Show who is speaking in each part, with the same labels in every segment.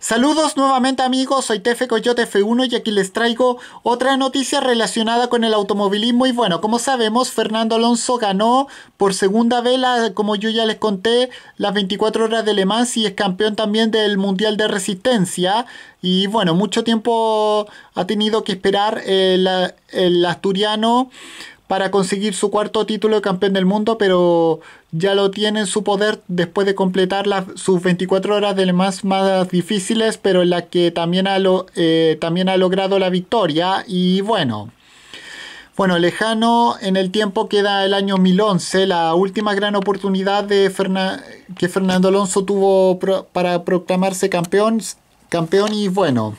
Speaker 1: Saludos nuevamente amigos, soy Tefe Coyote F1 y aquí les traigo otra noticia relacionada con el automovilismo y bueno, como sabemos Fernando Alonso ganó por segunda vela, como yo ya les conté, las 24 horas de Le Mans y es campeón también del Mundial de Resistencia y bueno, mucho tiempo ha tenido que esperar el, el asturiano para conseguir su cuarto título de campeón del mundo, pero ya lo tiene en su poder después de completar sus 24 horas de más, más difíciles, pero en las que también ha, lo, eh, también ha logrado la victoria. Y bueno, bueno, lejano en el tiempo queda el año 2011, la última gran oportunidad de que Fernando Alonso tuvo para proclamarse campeón, campeón y bueno.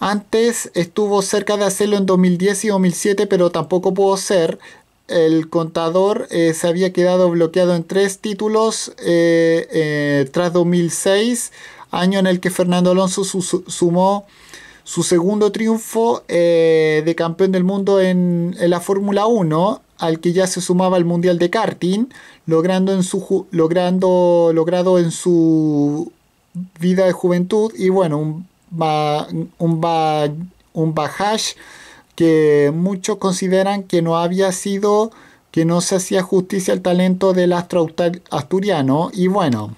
Speaker 1: Antes estuvo cerca de hacerlo en 2010 y 2007, pero tampoco pudo ser. El contador eh, se había quedado bloqueado en tres títulos eh, eh, tras 2006, año en el que Fernando Alonso sumó su segundo triunfo de campeón del mundo en, la Fórmula 1 al que ya se sumaba el Mundial de Karting, logrando en su logrando, logrado en su vida de juventud y bueno, un un, un bajash que muchos consideran que no había sido, que no se hacía justicia al talento del astro asturiano. Y bueno,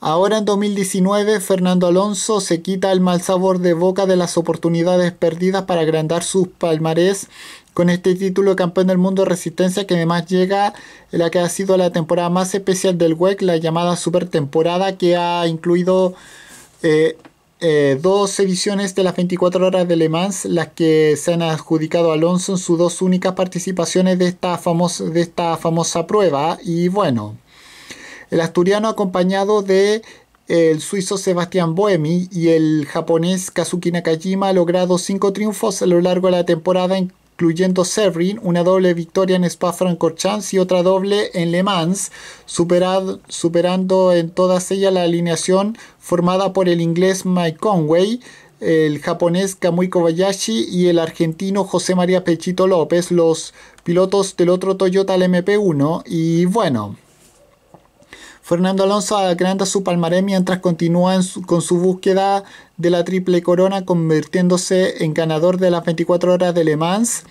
Speaker 1: ahora en 2019 Fernando Alonso se quita el mal sabor de boca de las oportunidades perdidas para agrandar sus palmarés con este título de campeón del mundo de resistencia que además llega la que ha sido la temporada más especial del WEC, la llamada super temporada que ha incluido... Eh, eh, dos ediciones de las 24 horas de Le Mans las que se han adjudicado a Alonso en sus dos únicas participaciones de esta, famosa, de esta famosa prueba. Y bueno, el asturiano acompañado de eh, el suizo Sebastián Boemi y el japonés Kazuki Nakajima ha logrado cinco triunfos a lo largo de la temporada, incluyendo Severin, una doble victoria en Spa-Francorchamps y otra doble en Le Mans, superando en todas ellas la alineación formada por el inglés Mike Conway, el japonés Kamui Kobayashi y el argentino José María Pechito López, los pilotos del otro Toyota mp 1 Y bueno, Fernando Alonso agranda su palmaré mientras continúa con su búsqueda de la triple corona, convirtiéndose en ganador de las 24 horas de Le Mans,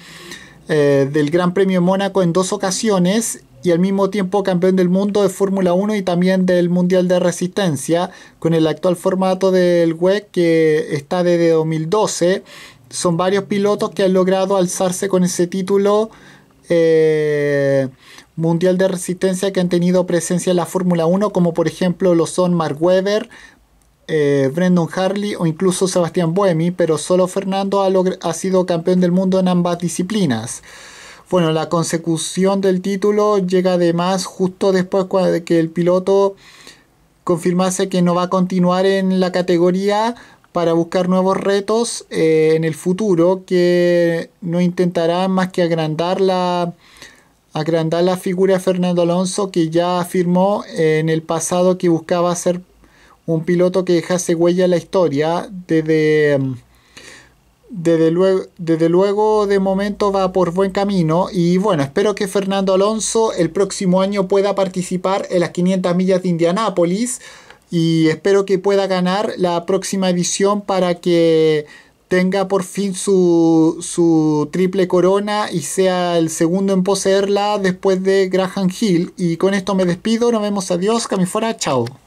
Speaker 1: eh, del Gran Premio Mónaco en dos ocasiones y al mismo tiempo campeón del mundo de Fórmula 1 y también del Mundial de Resistencia, con el actual formato del Web que está desde 2012. Son varios pilotos que han logrado alzarse con ese título eh, mundial de resistencia que han tenido presencia en la Fórmula 1, como por ejemplo lo son Mark Webber, eh, Brendan Harley o incluso Sebastián Buemi, pero solo Fernando ha, ha, sido campeón del mundo en ambas disciplinas. Bueno, la consecución del título llega además justo después de que el piloto confirmase que no va a continuar en la categoría para buscar nuevos retos eh, en el futuro que no intentarán más que agrandar la, agrandar la figura de Fernando Alonso que ya afirmó eh, en el pasado que buscaba ser un piloto que dejase huella en la historia desde... Desde luego, desde luego, de momento va por buen camino y bueno, espero que Fernando Alonso el próximo año pueda participar en las 500 millas de Indianápolis y espero que pueda ganar la próxima edición para que tenga por fin su, triple corona y sea el segundo en poseerla después de Graham Hill. Y con esto me despido, nos vemos, adiós, cami fuera, chao.